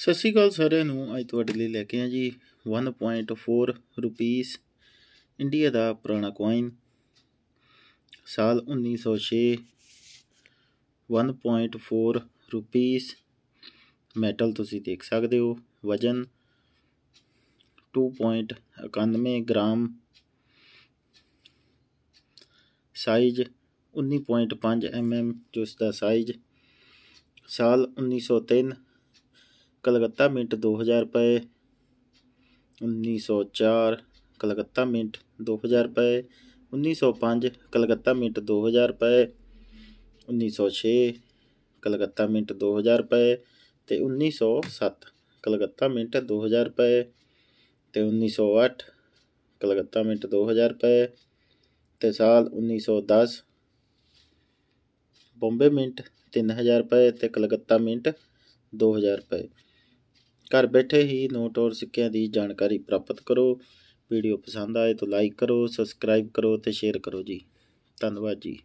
ਸਤਿ ਸ਼੍ਰੀ ਅਕਾਲ ਸਾਰਿਆਂ ਨੂੰ ਅੱਜ ਤੁਹਾਡੇ ਲਈ ਲੈ ਕੇ ਆ ਜੀ 1.4 ਰੁਪੀਸ ਇੰਡੀਆ ਦਾ ਪੁਰਾਣਾ ਕੋਇਨ ਸਾਲ 1906 1.4 ਰੁਪੀਸ ਮੈਟਲ ਤੁਸੀਂ ਦੇਖ ਸਕਦੇ ਹੋ ਵਜਨ 2.91 ਗ੍ਰਾਮ ਸਾਈਜ਼ 19.5 ਐਮਐਮ ਜੋ ਇਸ ਦਾ ਸਾਈਜ਼ ਸਾਲ 1903 कलकत्ता मिंट दो हज़ार रुपये उन्नीस सौ चार कलकत्ता मिंट दो हज़ार रुपये उन्नीस सौ पाँच कलकत्ता मिंट दो हज़ार रुपये उन्नीस सौ छे कलकत्ता मिंट दो हज़ार रुपये तो उन्नीस सौ सत्त कलकत्ता मिंट दो हज़ार रुपये तो उन्नीस सौ अठ कलकत्ता मिंट दो हज़ार रुपये तो साल उन्नीस सौ दस बॉम्बे मिंट तीन हज़ार रुपये तो कलकत्ता मिंट दो हज़ार रुपये ਘਰ ਬੈਠੇ ਹੀ ਨੋਟ ਔਰ ਸਿੱਕਿਆਂ ਦੀ ਜਾਣਕਾਰੀ ਪ੍ਰਾਪਤ ਕਰੋ ਵੀਡੀਓ ਪਸੰਦ ਆਏ ਤਾਂ ਲਾਈਕ ਕਰੋ ਸਬਸਕ੍ਰਾਈਬ ਕਰੋ ਤੇ ਸ਼ੇਅਰ ਕਰੋ ਜੀ ਧੰਨਵਾਦ ਜੀ